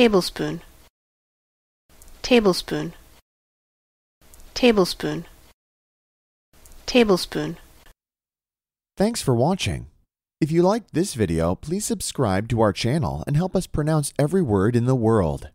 tablespoon tablespoon tablespoon tablespoon Thanks for watching. If you liked this video, please subscribe to our channel and help us pronounce every word in the world.